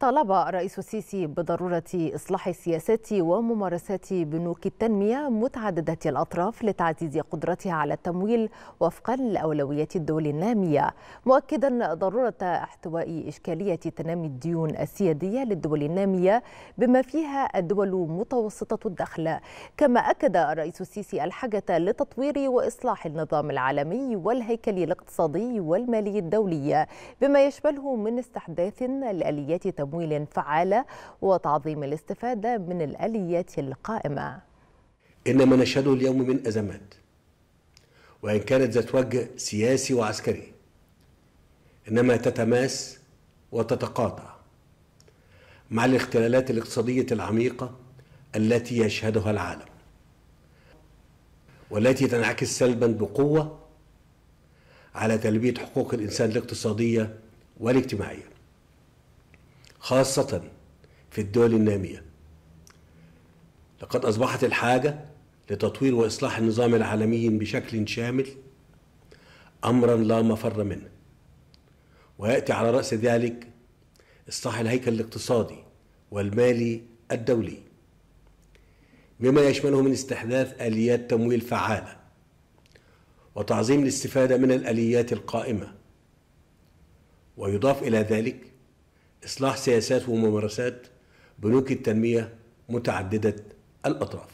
طالب الرئيس السيسي بضرورة إصلاح سياسات وممارسات بنوك التنمية متعددة الأطراف لتعزيز قدرتها على التمويل وفقا لأولويات الدول النامية مؤكدا ضرورة احتواء إشكالية تنامي الديون السيادية للدول النامية بما فيها الدول متوسطة الدخل كما أكد الرئيس السيسي الحاجة لتطوير وإصلاح النظام العالمي والهيكل الاقتصادي والمالي الدولي بما يشمله من استحداث لآليات تمويل تمويل فعالة وتعظيم الاستفادة من الآليات القائمة إنما نشهد نشهده اليوم من أزمات وإن كانت ذات وجه سياسي وعسكري إنما تتماس وتتقاطع مع الاختلالات الاقتصادية العميقة التي يشهدها العالم والتي تنعكس سلبا بقوة على تلبية حقوق الإنسان الاقتصادية والاجتماعية خاصة في الدول النامية لقد أصبحت الحاجة لتطوير وإصلاح النظام العالمي بشكل شامل أمرا لا مفر منه ويأتي على رأس ذلك إصلاح الهيكل الاقتصادي والمالي الدولي بما يشمله من استحداث آليات تمويل فعالة وتعظيم الاستفادة من الآليات القائمة ويضاف إلى ذلك إصلاح سياسات وممارسات بنوك التنمية متعددة الأطراف